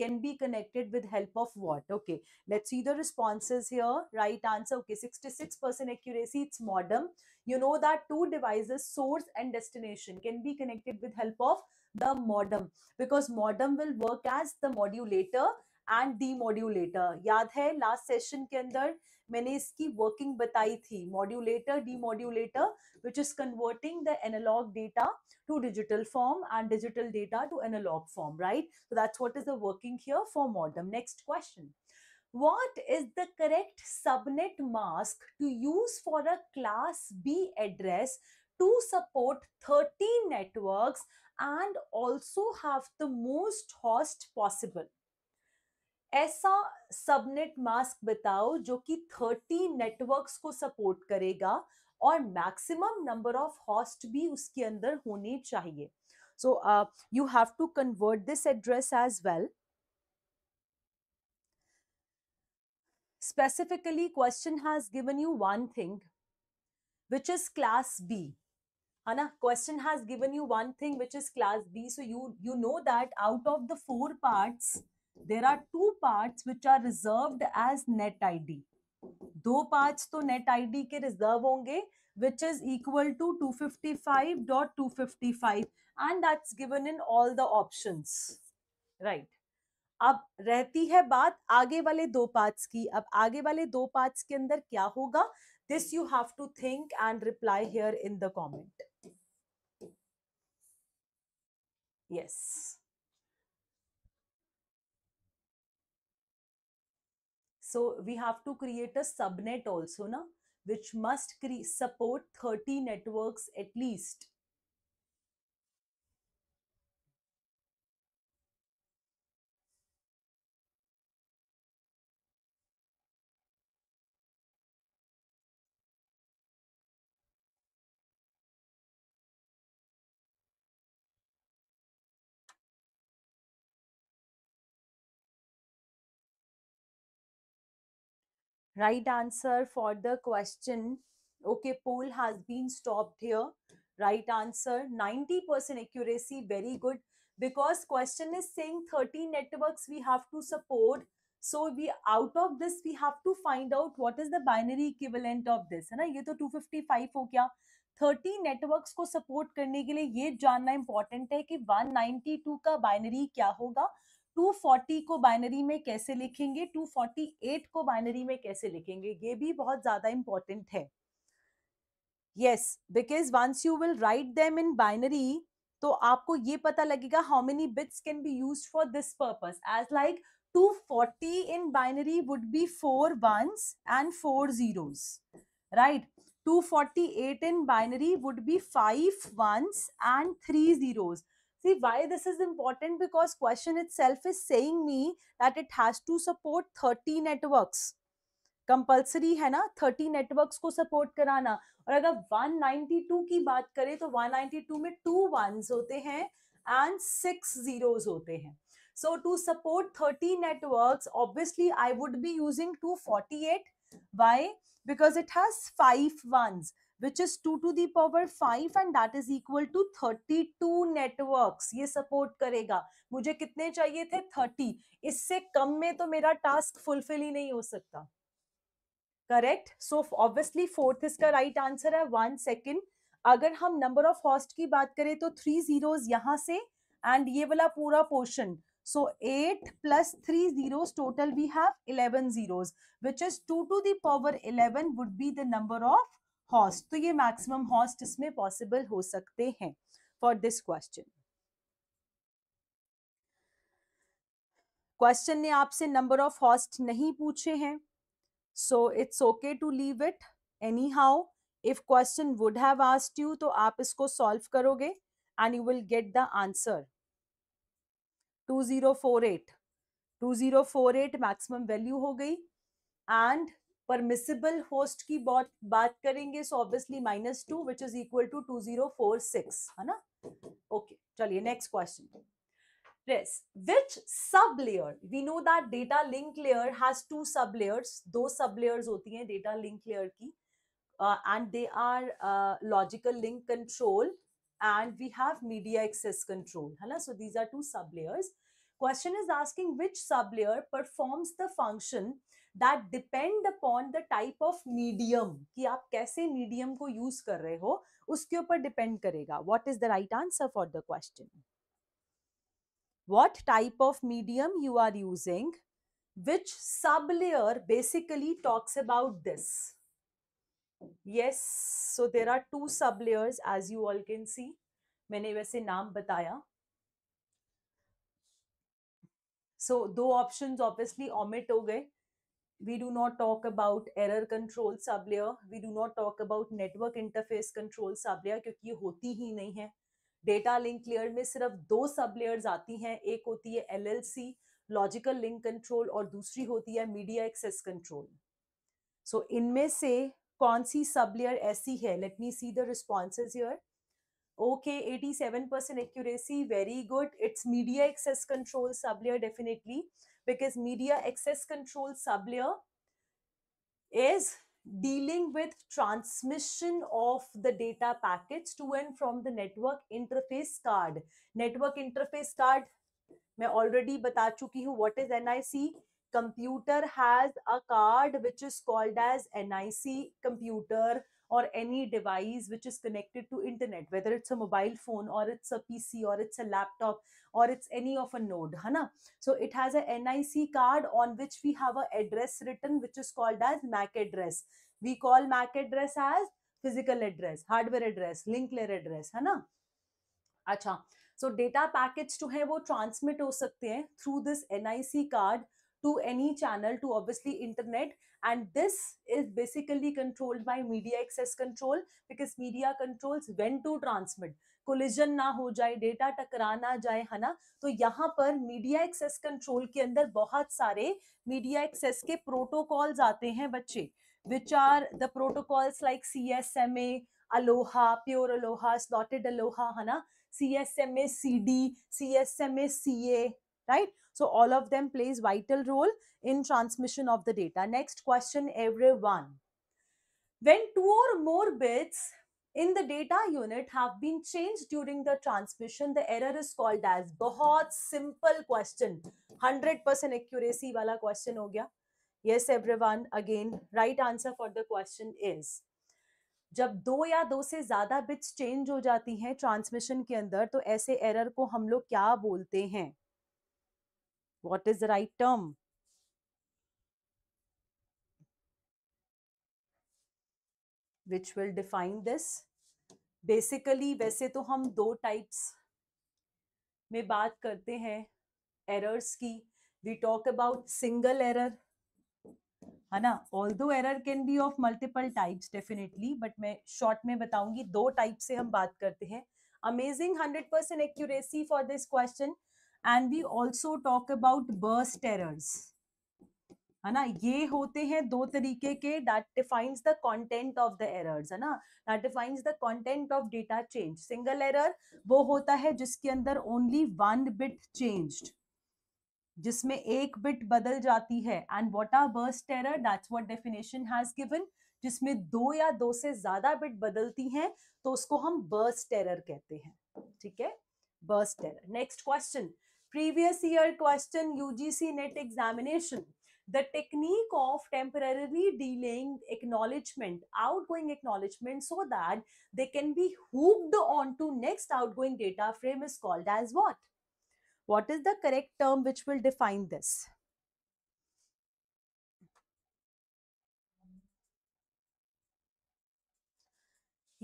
can be connected with help of what okay let's see the responses here right answer okay 66% accuracy it's modem you know that two devices source and destination can be connected with help of the modem because modem will work as the modulator and demodulator. Modulator याद है session session के अंदर मैंने इसकी working बताई थी modulator demodulator which is converting the analogue data to digital form and digital data to analogue form right so that's what is the working here for modem next question what is the correct subnet mask to use for a class B address to support 30 networks and also have the most host possible? ऐसा subnet mask बताओ जो कि thirty networks को support करेगा और maximum number of host भी उसके अंदर होने चाहिए so you have to convert this address as well specifically question has given you one thing which is class B है ना question has given you one thing which is class B so you you know that out of the four parts there are two part which are reserve as net ID दो part तो net ID के रिजर्व होंगे which is equal to 255.255 and that's given in all the options right अब रहती है बात आगे वाले दो पार्ट्स की अब आगे वाले दो पार्ट्स के अंदर क्या होगा this you have to think and reply here in the comment yes So we have to create a subnet also, na, which must support 30 networks at least. right answer for the question okay poll has been stopped here right answer 90% accuracy very good because question is saying 30 networks we have to support so we out of this we have to find out what is the binary equivalent of this है ना ये तो 255 हो 30 networks को support करने के लिए ये जानना important है कि 192 का binary क्या होगा 240 को बाइनरी में कैसे लिखेंगे 248 को बाइनरी में कैसे लिखेंगे ये भी बहुत ज्यादा इंपॉर्टेंट है yes because once you will write them in binary तो आपको ये पता लगेगा how many bits can be use for this purpose as like 240 would be four one and four zero right two forty 248 in binary would be five one and three zeros See why this is important because question itself is saying me that it has to support 30 networks. Compulsory है ना 30 networks को support कराना और अगर 192 की बात करें तो 192 में टू वंस होते हैं एंड सिक्स जीरोज होते हैं So to support 30 networks, obviously I would be using 248. Why? Because it has five ones. which is 2 to the power 5 and that is equal to 32 networks ye support karega mujhe kitne chahiye the 30 isse kam mein to mera task fulfill hi nahi ho sakta correct so obviously fourth is इसका right answer hai one second agar hum number of host ki baat kare to three zeros yahan se and ye wala pura portion So 8 plus 3 zeros total we have 11 zeros which is 2 to the power 11 would be the number of host तो ये maximum host इसमें possible हो सकते हैं for this question question ने आपसे number of host नहीं पूछे हैं so it's okay to leave it anyhow if question would have asked you तो आप इसको सॉल्व करोगे and you will get the answer 2048 2048 maximum value हो गई एंड परमिसिबल होस्ट की बात बात करेंगे so obviously minus two which is equal to two zero four six है ना ओके चलिए next question Yes. Which sublayer? We know that data link layer has two sublayers. दो sublayers होती हैं data link layer की uh, and they are uh, logical link control and we have media access control. है ना? So these are two sublayers. Question is asking which sublayer performs the function that depend upon the type of medium कि आप कैसे medium को use कर रहे हो उसके ऊपर डिपेंड करेगा what is the right answer for the question what type of medium you are using which sub layer basically talks about this yes so there are two sub layers as you all can see मैंने वैसे नाम बताया सो दो option obviously omit हो गए we do not talk about error control sub layer we do not talk about network interface control sub layer क्योंकि ये होती ही नहीं है डेटा लिंक लेयर में सिर्फ दो सब लेयर्स आती हैं एक होती है एलएलसी लॉजिकल लिंक कंट्रोल और दूसरी होती है मीडिया एक्सेस कंट्रोल सो इनमें से कौन सी सब लेयर ऐसी है let me see the responses here okay 87% accuracy very good it's media access control sublayer definitely because media access control sublayer is dealing with transmission of the data packets to and from the network interface card. Network interface card, मैं already बता चुकी हूँ what is NIC. Computer has a card which is called as NIC computer or any device which is connected to internet whether it's a mobile phone or it's a pc or it's a laptop or it's any of a node hana so it has a nic card on which we have a address written which is called as mac address we call mac address as physical address hardware address link layer address है ना अच्छा data data to have है वो transmit हो सकते हैं card to any channel to obviously internet and this is basically controlled by media access control because media controls when to transmit collision ना हो जाए डेटा टकरा ना जाए है ना तो यहाँ पर मीडिया एक्सेस कंट्रोल के अंदर बहुत सारे मीडिया एक्सेस के प्रोटोकॉल्स आते हैं बच्चे which are the protocols like C S M A aloha pure aloha slotted aloha है ना C S M A C D C S M A C A right So all of them plays vital role in transmission of the data. Next question, everyone. When two or more bits in the data unit have been changed during the transmission, the error is called as bahut simple question. 100% accuracy wala question ho gaya Yes, everyone. Again, right answer for the question is जब दो या दो से ज्यादा bits change हो जाती हैं transmission के अंदर तो ऐसे एरर को हम लोग क्या बोलते हैं What is the right term? Which will define this? Basically वैसे तो हम दो टाइप्स में बात करते हैं एरर्स की we talk about single error है ना although error can be of multiple types definitely but मैं शॉर्ट में बताऊंगी दो टाइप से हम बात करते हैं amazing hundred percent accuracy for this question and we also talk about burst errors है ना ये होते हैं दो तरीके के that defines the content of the errors है ना that defines the content of data change single error वो होता है जिसके अंदर ओनली वन बिट चेंज्ड जिसमें एक बिट बदल जाती है and what are burst error that's what definition has given जिसमें दो या दो से ज्यादा बिट बदलती हैं तो उसको हम बर्स्ट एरर कहते हैं ठीक है burst error next question previous year question UGC NET examination the technique of temporarily delaying acknowledgement outgoing acknowledgement so that they can be hooked onto next outgoing data frame is called as what what is the correct term which will define this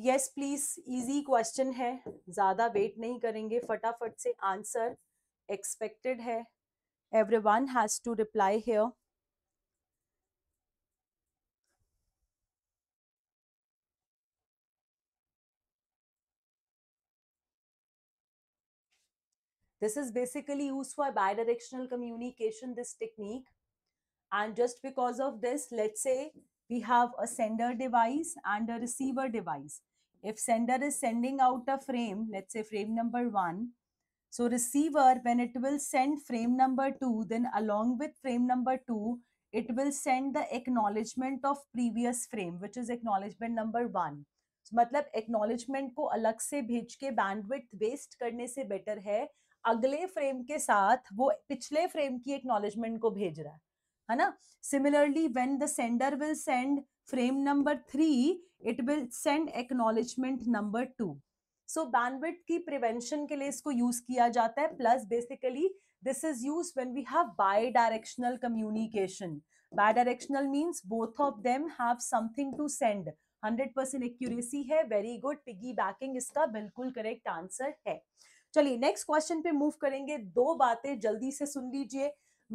yes please easy question है ज्यादा wait नहीं करेंगे फटाफट से answer expected here, everyone has to reply here This is basically used for bidirectional communication, this technique. And just because of this, let's say we have a sender device and a receiver device. If sender is sending out a frame, let's say frame number one, So receiver, when it will send frame number 2, then along with frame number 2, it will send the acknowledgement of previous frame, which is acknowledgement number 1. मतलब acknowledgement को अलग से भेज के bandwidth waste करने से better है अगले फ्रेम के साथ वो पिछले फ्रेम की एक्नॉलेजमेंट को भेज रहा है है ना similarly when the sender will send frame number three it will send acknowledgement number two so bandwidth की प्रिवेंशन के लिए इसको यूज किया जाता है plus basically this is use when we have bidirectional communication bidirectional means both of them have something to send 100% accuracy है very good piggybacking इसका बिल्कुल करेक्ट आंसर है चलिए नेक्स्ट क्वेश्चन पे move करेंगे दो बातें जल्दी से सुन लीजिए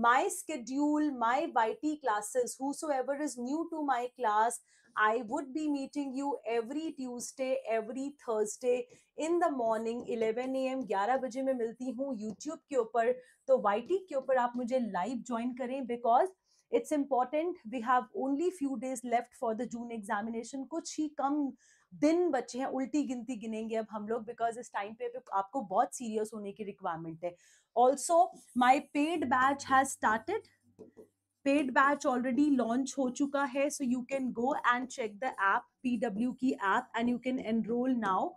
my schedule my Y T classes who my class I would be meeting you every Tuesday, every Thursday in the morning 11 a.m. 11 बजे मैं मिलती हूँ YouTube के ऊपर तो YT के ऊपर आप मुझे लाइव ज्वाइन करें because it's important we have only few days left for the June examination कुछ ही कम दिन बचे हैं उल्टी गिनती गिनेंगे अब हम लोग बिकॉज इस टाइम पे आपको बहुत सीरियस होने की रिक्वायरमेंट है also my paid batch has started paid batch already launch हो चुका है so you can go and check the app PW की app and you can enrol now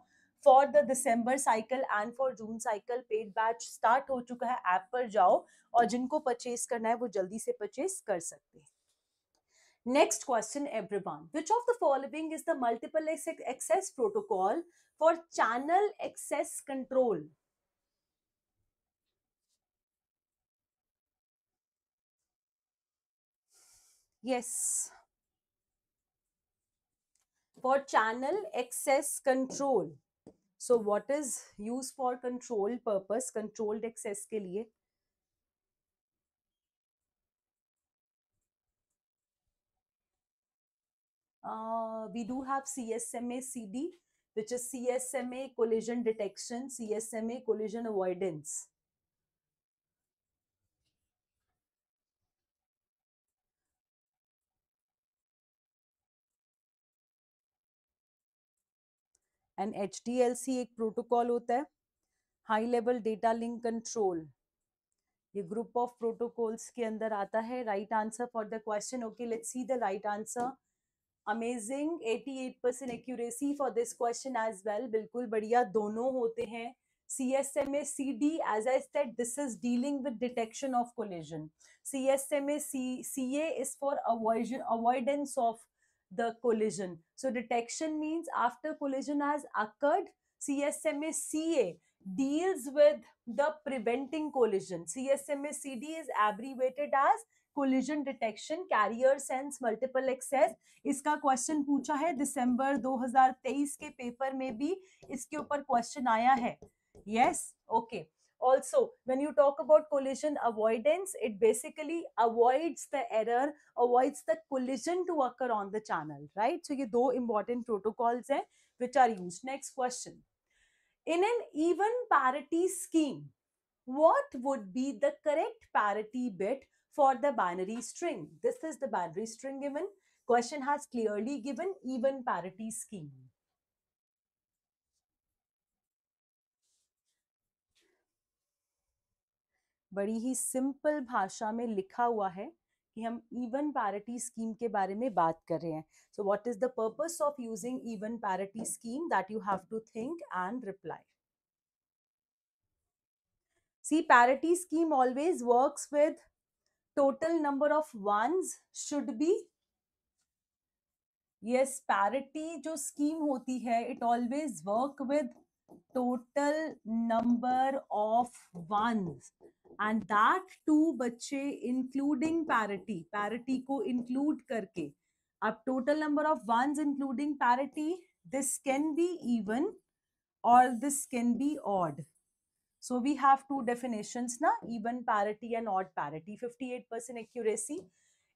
for the December cycle and for June cycle paid batch start हो चुका है app पर जाओ और जिनको परचेज करना है वो जल्दी से परचेज कर सकते हैं next question everyone which of the following is the multiple access protocol for channel access control yes for channel access control so what is used for control purpose controlled access ke liye uh, we do have CSMA CD which is CSMA collision detection CSMA collision avoidance and H D L C एक protocol होता है high level data link control ये group of protocols के अंदर आता है right answer for the question okay let see the right answer amazing 88 percent accuracy for this question as well बिल्कुल बढ़िया दोनों होते हैं C S M A C D as I said this is dealing with detection of collision C S M A C C A is for avoidance of the collision. So detection means after collision has occurred, CSMA CA deals with the preventing collision. CSMA CD is abbreviated as collision detection carrier sense multiple access इसका question पूछा है दिसंबर 2023 के paper में भी इसके ऊपर question आया है yes yes? Okay okay. also when you talk about collision avoidance it basically avoids the error avoids the collision to occur on the channel right so you do important protocols hai which are used next question in an even parity scheme what would be the correct parity bit for the binary string this is the binary string given question has clearly given even parity scheme बड़ी ही simple भाषा में लिखा हुआ है कि हम even parity scheme के बारे में बात कर रहे हैं so what is the purpose of using even parity scheme that you have to think and reply see parity scheme always works with total number of one should be yes parity जो scheme होती है it always work with total number of one And that two, बच्चे including parity, parity, को include, करके अब total number of ones including parity, this can be even or this can be odd. So we have two definitions na even parity and odd parity 58% accuracy.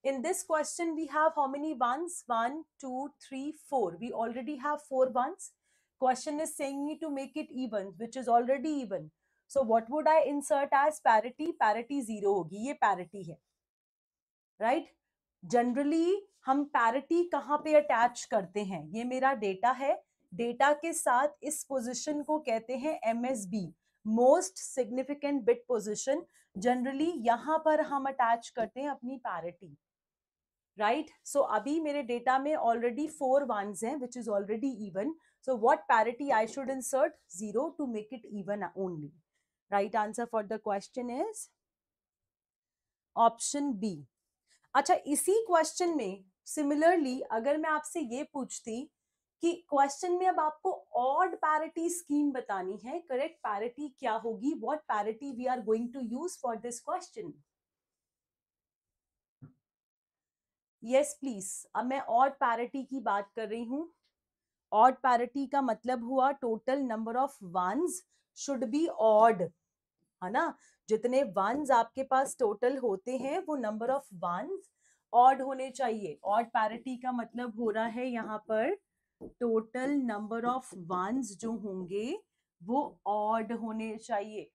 In this question we have how many ones? One, two, three, four. We already have four ones. Question is saying me to make it even which is already even. So what would I insert as parity parity zero होगी ये parity है right right? Generally हम parity कहाँ पे attach करते हैं ये मेरा डेटा है डेटा के साथ इस पोजिशन को कहते हैं M S B most significant bit position generally यहां पर हम अटैच करते हैं अपनी पैरिटी राइट सो अभी मेरे डेटा में ऑलरेडी फोर वंस हैं which is already even so what parity I should insert zero to make it even only right answer for the question is option B अच्छा इसी question में similarly अगर मैं आपसे ये पूछती कि क्वेश्चन में अब आपको ऑड पैरिटी स्कीम बतानी है करेक्ट पैरिटी क्या होगी what parity we are going to use for this question yes please अब मैं ऑड पैरिटी की बात कर रही हूं ऑड पैरिटी का मतलब हुआ total number of ones should be odd है ना जितने वंस आपके पास टोटल होते हैं वो नंबर ऑफ वंस ऑड होने चाहिए ऑड पैरिटी का मतलब हो रहा है यहाँ पर टोटल नंबर ऑफ वंस जो होंगे वो ऑड होने चाहिए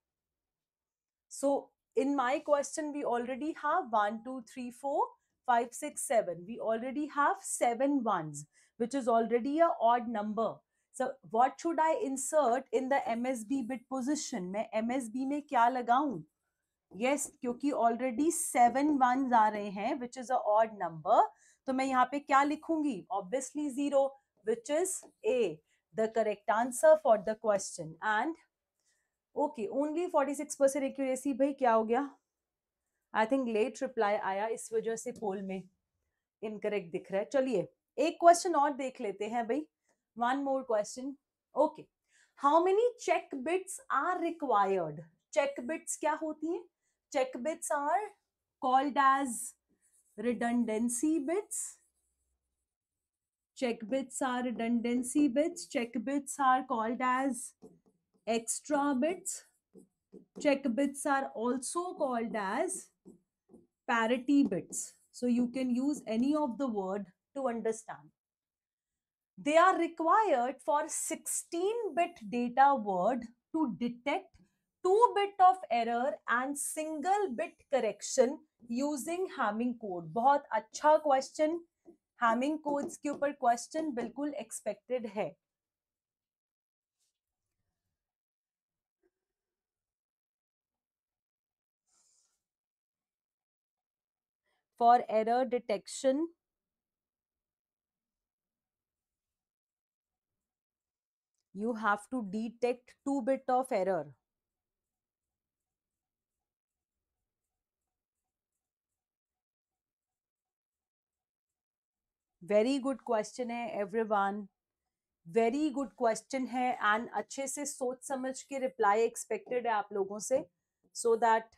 so in my question we already have one two three four five six seven we already have seven ones, which is already a odd number so what should I insert in the MSB bit position मैं MSB में क्या लगाऊं yes क्योंकि already seven one आ रहे हैं which is अड number तो मैं यहाँ पे क्या लिखूंगी obviously zero which is a the correct answer for the question and okay only forty six percent accuracy भाई क्या हो गया आई थिंक लेट रिप्लाई आया इस वजह से पोल में इनकरेक्ट दिख रहा है चलिए एक क्वेश्चन और देख लेते हैं भाई One more question. Okay. How many check bits are required? Check bits क्या होती हैं? Check bits are called as redundancy bits. Check bits are redundancy bits. Check bits are called as extra bits. Check bits are also called as parity bits. So you can use any of the word to understand. They are required for 16-bit data word to detect 2-bit of error and single-bit correction using Hamming code. बहुत अच्छा question Hamming codes के ऊपर question बिल्कुल expected है for error detection you have to detect two bit of error. Very good question है everyone very good question है and अच्छे से सोच समझ के रिप्लाई एक्सपेक्टेड है आप लोगों से so that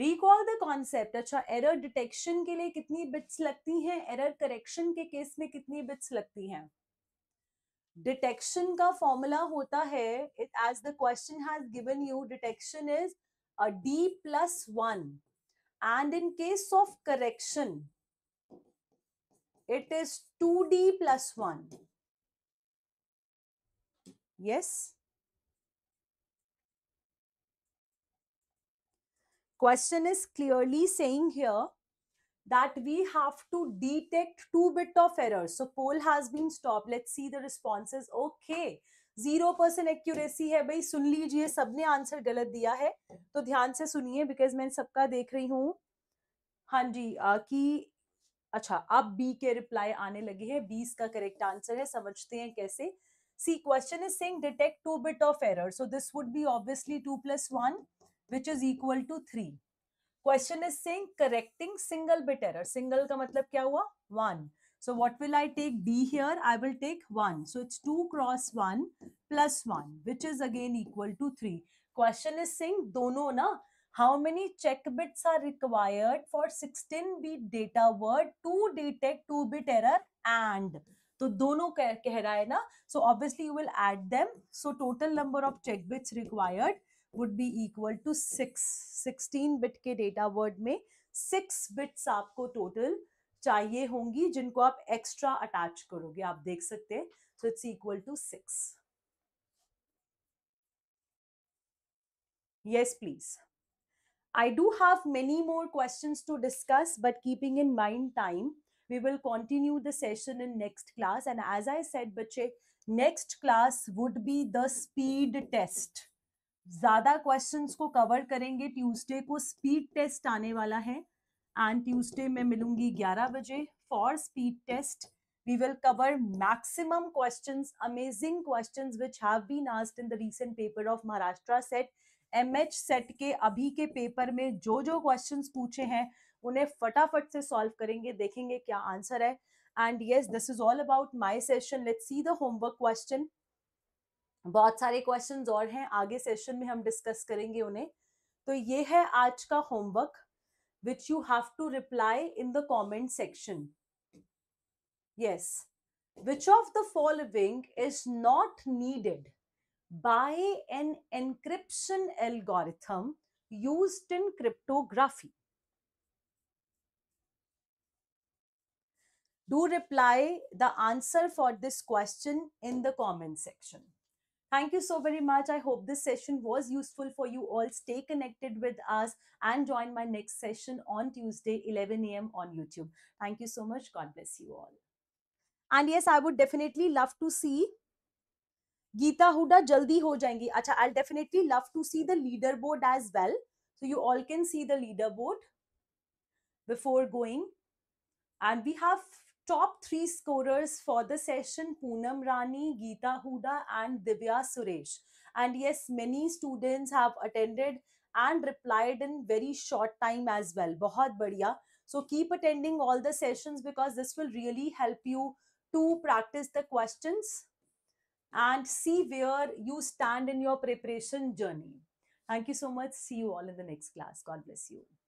recall the concept अच्छा एरर डिटेक्शन के लिए कितनी बिट्स लगती हैं एरर करेक्शन के केस में कितनी बिट्स लगती हैं डिटेक्शन का फॉर्मूला होता है it as the question has given you detection is a D plus one and in case of correction is two D plus one yes question is clearly saying here that we have to detect two bit of errors. So poll has been stopped. Let's see the responses. Okay. Zero accuracy है भाई सुन लीजिए सबने answer गलत दिया है तो ध्यान से सुनिए बिकॉज मैं सबका देख रही हूँ हाँ जी आ, कि अच्छा अब बी के रिप्लाई आने लगे हैं बीस का करेक्ट आंसर है समझते हैं कैसे see question is saying detect two bit of error so this would be obviously two plus one which is equal to three question is saying correcting single bit error single का मतलब क्या हुआ one so what will I take D here I will take one so it's two cross one plus one which is again equal to three question is saying दोनों ना how many check bits are required for sixteen bit data word to detect two bit error and तो दोनों कह, कह रहा है ना so obviously you will add them so total number of check bits required would be equal to six sixteen bit के data word में six bits आपको टोटल चाहिए होंगी जिनको आप एक्स्ट्रा अटैच करोगे आप देख सकते हैं so it's equal to six yes please i do have many more questions to discuss but keeping in mind time we will continue the session in next class and as i said bache next class would be the speed test ज्यादा questions को cover करेंगे Tuesday को speed test आने वाला है and Tuesday में मिलूंगी 11 बजे for speed test we will cover maximum questions amazing questions which have been asked in the recent paper of MH SET के अभी के पेपर में जो जो क्वेश्चंस पूछे हैं उन्हें फटाफट से सॉल्व करेंगे देखेंगे क्या आंसर है and yes this is all about my session let's see the homework question बहुत सारे क्वेश्चंस और हैं आगे सेशन में हम डिस्कस करेंगे उन्हें तो ये है आज का homework which you have to reply in the comment section yes which of the following is not needed by an encryption algorithm use in cryptography do reply the answer for this question in the comment section Thank you so very much. I hope this session was useful for you all. Stay connected with us and join my next session on Tuesday, 11 a.m. on YouTube. Thank you so much. God bless you all. And yes, I would definitely love to see Geeta Huda jaldi ho jayengi. Acha, I'll definitely love to see the leaderboard as well. So you all can see the leaderboard before going. And we have top three scorers for the session Poonam Rani, Geeta Huda, and Divya Suresh. And yes, many students have attended and replied in very short time as well. Bahut badhiya. So keep attending all the sessions because this will really help you to practice the questions and see where you stand in your preparation journey. Thank you so much. See you all in the next class. God bless you.